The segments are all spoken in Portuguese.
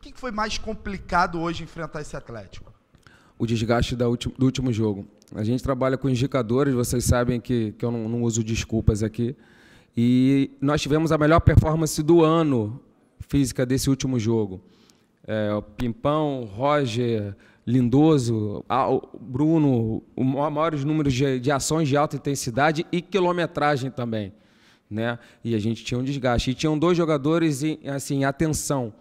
O que foi mais complicado hoje enfrentar esse Atlético? O desgaste do último jogo. A gente trabalha com indicadores, vocês sabem que, que eu não, não uso desculpas aqui. E nós tivemos a melhor performance do ano física desse último jogo. É, o Pimpão, Roger, Lindoso, Bruno, maiores números de, de, ações de alta intensidade e quilometragem também. Né? E a gente tinha um desgaste. E tinham dois jogadores em assim, atenção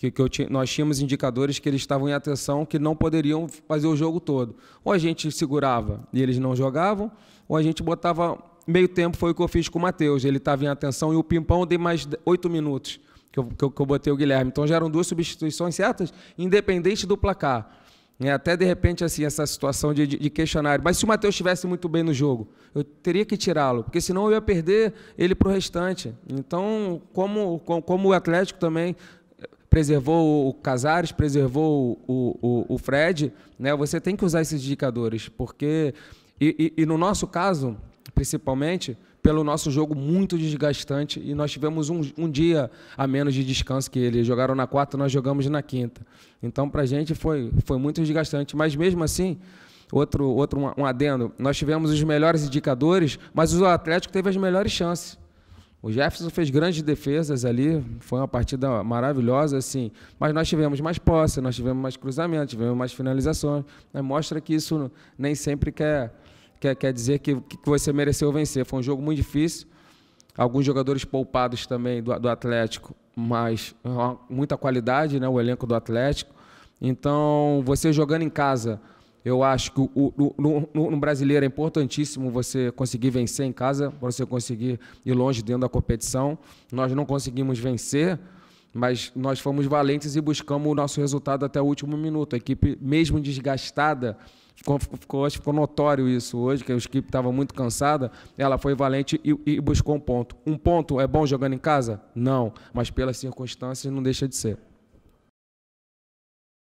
que, que eu, nós tínhamos indicadores que eles estavam em atenção que não poderiam fazer o jogo todo. Ou a gente segurava e eles não jogavam, ou a gente botava meio tempo, foi o que eu fiz com o Matheus. Ele estava em atenção e o Pimpão eu dei mais oito minutos que eu, que, eu, que eu botei o Guilherme. Então já eram duas substituições certas, independente do placar. Né? até de repente, assim, essa situação de, de, de questionário. Mas se o Matheus estivesse muito bem no jogo, eu teria que tirá-lo, porque senão eu ia perder ele para o restante. Então, como, como, como, o Atlético também preservou o Casares, preservou o, o, o Fred, né? Você tem que usar esses indicadores, porque e, e, e no nosso caso, principalmente, pelo nosso jogo muito desgastante e nós tivemos um, um, dia a menos de descanso que eles. Jogaram na quarta, nós jogamos na quinta. Então, para a gente foi, foi muito desgastante. Mas mesmo assim, outro, outro um adendo, nós tivemos os melhores indicadores, mas o Atlético teve as melhores chances. O Jefferson fez grandes defesas ali, foi uma partida maravilhosa, assim. Mas nós tivemos mais posse, nós tivemos mais cruzamentos, tivemos mais finalizações. Né? Mostra que isso nem sempre quer, quer, quer dizer que, que você mereceu vencer. Foi um jogo muito difícil. Alguns jogadores poupados também do, do Atlético, mas é muita qualidade, né? O elenco do Atlético. Então, você jogando em casa eu acho que o, no, no, no, brasileiro é importantíssimo você conseguir vencer em casa, você conseguir ir longe dentro da competição. Nós não conseguimos vencer, mas nós fomos valentes e buscamos o nosso resultado até o último minuto. A equipe, mesmo desgastada, ficou, ficou, ficou notório isso hoje, que a equipe estava muito cansada, ela foi valente e, e buscou um ponto. Um ponto é bom jogando em casa? Não, mas pelas circunstâncias não deixa de ser.